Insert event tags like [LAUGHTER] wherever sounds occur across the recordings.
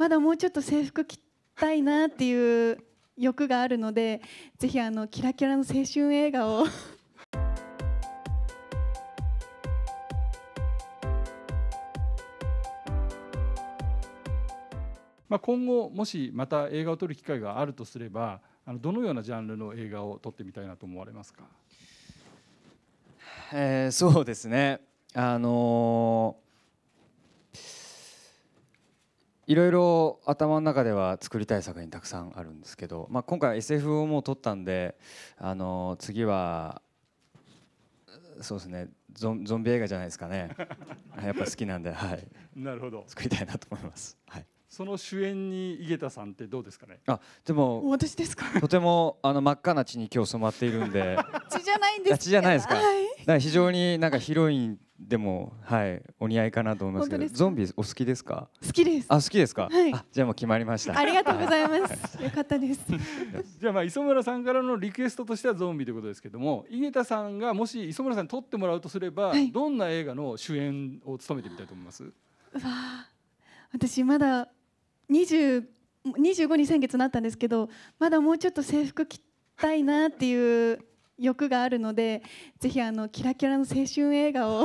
まだもうちょっと制服着たいなっていう欲があるのでぜひあのキラキラの青春映画を [LAUGHS] まあ今後もしまた映画を撮る機会があるとすればあのどのようなジャンルの映画を撮ってみたいなと思われますか、[LAUGHS] えー、そうですねあのーいろいろ頭の中では作りたい作品たくさんあるんですけど、まあ、今回 SF をもう撮ったんであの次はそうですねゾンゾンビ映画じゃないですかね [LAUGHS] やっぱ好きなんで、はい、なるほど作りたいなと思います、はい、その主演に井桁さんってどうですかねあでも私ですかとてもあの真っ赤な血に今日染まっているんで [LAUGHS] 血じゃないんです血じゃないですか,、はい、か非常になんかヒロインでもはいお似合いかなと思いますけどゾンビお好きですか好きですあ好きですか、はい、じゃあもう決まりましたありがとうございますよかったです [LAUGHS] じゃあまあ磯村さんからのリクエストとしてはゾンビということですけども井桁さんがもし磯村さんに撮ってもらうとすれば、はい、どんな映画の主演を務めてみたいと思いますわ私まだ二十、二十五に先月なったんですけどまだもうちょっと制服着たいなっていう欲があるのでぜひあのキラキラの青春映画を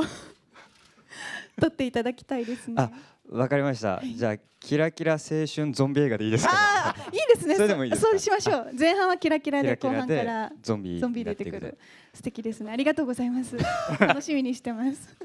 撮っていただきたいですね。わかりました。じゃあキラキラ青春ゾンビ映画でいいですか。ああ、いいですね。それでもいいですそうしましょう。前半はキラキラで後半からゾンビゾンビ出てくる。素敵ですね。ありがとうございます。[LAUGHS] 楽しみにしてます。